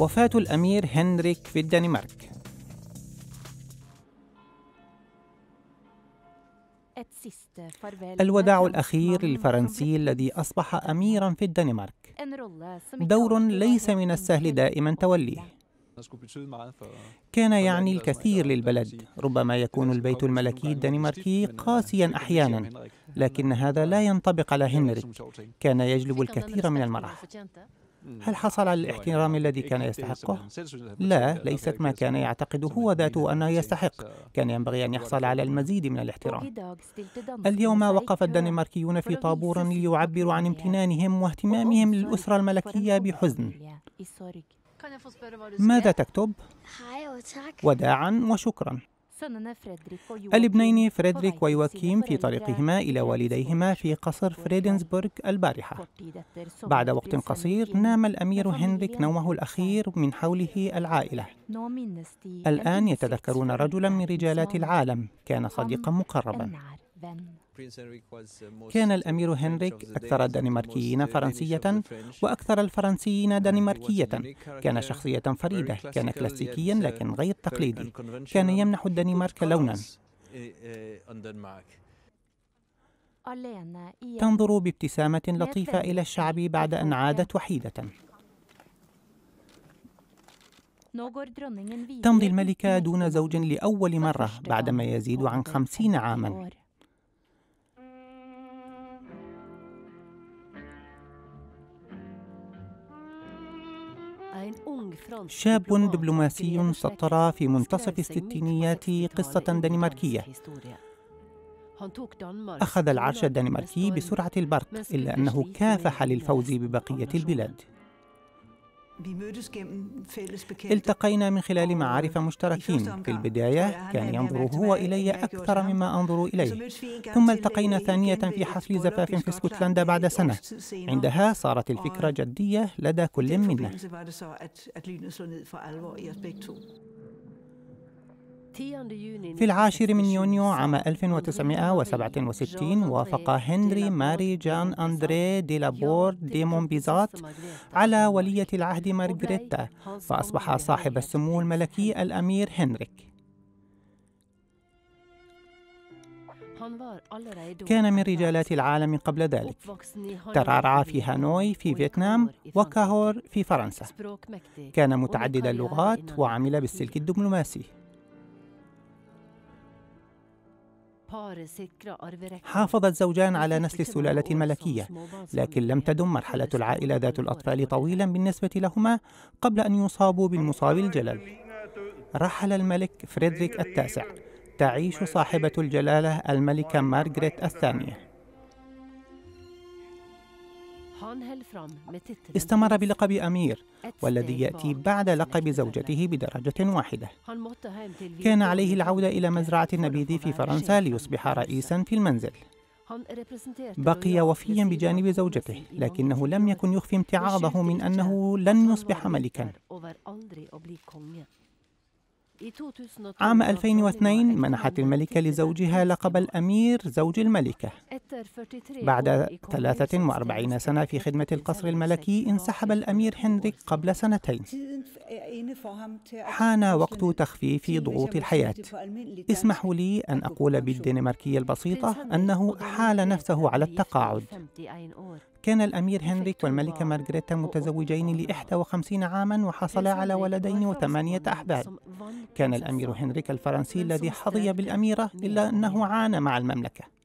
وفاة الأمير هنريك في الدنمارك الوداع الأخير للفرنسي الذي أصبح أميرا في الدنمارك دور ليس من السهل دائما توليه كان يعني الكثير للبلد ربما يكون البيت الملكي الدنماركي قاسيا أحيانا لكن هذا لا ينطبق على هنريك كان يجلب الكثير من المرح هل حصل على الاحترام الذي كان يستحقه؟ لا ليست ما كان يعتقد هو ذاته أنه يستحق كان ينبغي أن يحصل على المزيد من الاحترام اليوم وقف الدنماركيون في طابور ليعبروا عن امتنانهم oh, oh, واهتمامهم للأسرة الملكية بحزن ماذا تكتب؟ وداعا وشكرا الابنين فريدريك ويواكيم في طريقهما إلى والديهما في قصر فريدنسبورغ البارحة بعد وقت قصير نام الأمير هنريك نومه الأخير من حوله العائلة الآن يتذكرون رجلا من رجالات العالم كان صديقا مقربا Uh, كان الأمير هنريك أكثر الدنماركيين uh, فرنسية وأكثر الفرنسيين دنماركية كان شخصية فريدة كان كلاسيكيا uh, لكن غير تقليدي كان يمنح الدنمارك لونا تنظر بابتسامة لطيفة إلى الشعب بعد أن عادت وحيدة تمضي الملكة دون زوج لأول مرة بعدما يزيد عن خمسين عاماً شاب دبلوماسي سطر في منتصف الستينيات قصة دنماركية أخذ العرش الدنماركي بسرعة البرق إلا أنه كافح للفوز ببقية البلاد التقينا من خلال øh, معارف مشتركين في البداية كان er ينظر هو إلي أكثر مما أنظر إليه ثم التقينا ثانية في حفل زفاف في اسكتلندا بعد سنة عندها صارت الفكرة جدية لدى كل منا في العاشر من يونيو عام 1967 وافق هنري ماري جان أندري دي لابور دي مونبيزات على ولية العهد مارغريتا فأصبح صاحب السمو الملكي الأمير هنريك كان من رجالات العالم قبل ذلك ترعرع في هانوي في فيتنام وكاهور في فرنسا كان متعدد اللغات وعمل بالسلك الدبلوماسي حافظ الزوجان على نسل السلالة الملكية لكن لم تدم مرحلة العائلة ذات الأطفال طويلا بالنسبة لهما قبل أن يصابوا بالمصاب الجلل رحل الملك فريدريك التاسع تعيش صاحبة الجلالة الملكة مارغريت الثانية استمر بلقب أمير والذي يأتي بعد لقب زوجته بدرجة واحدة كان عليه العودة إلى مزرعة النبيذ في فرنسا ليصبح رئيسا في المنزل بقي وفيا بجانب زوجته لكنه لم يكن يخفي امتعاضه من أنه لن يصبح ملكا عام 2002 منحت الملكة لزوجها لقب الأمير زوج الملكة بعد 43 سنة في خدمة القصر الملكي انسحب الأمير هنريك قبل سنتين إيه، حان وقت تخفيف ضغوط الحياة اسمحوا لي أن أقول بالدنماركية البسيطة أنه حال نفسه على التقاعد كان الأمير هنريك والملكة مارغريتا متزوجين لإحدى وخمسين عاما وحصلا على ولدين وثمانية أحباب كان الأمير هنريك الفرنسي الذي حظي بالأميرة إلا أنه عانى مع المملكة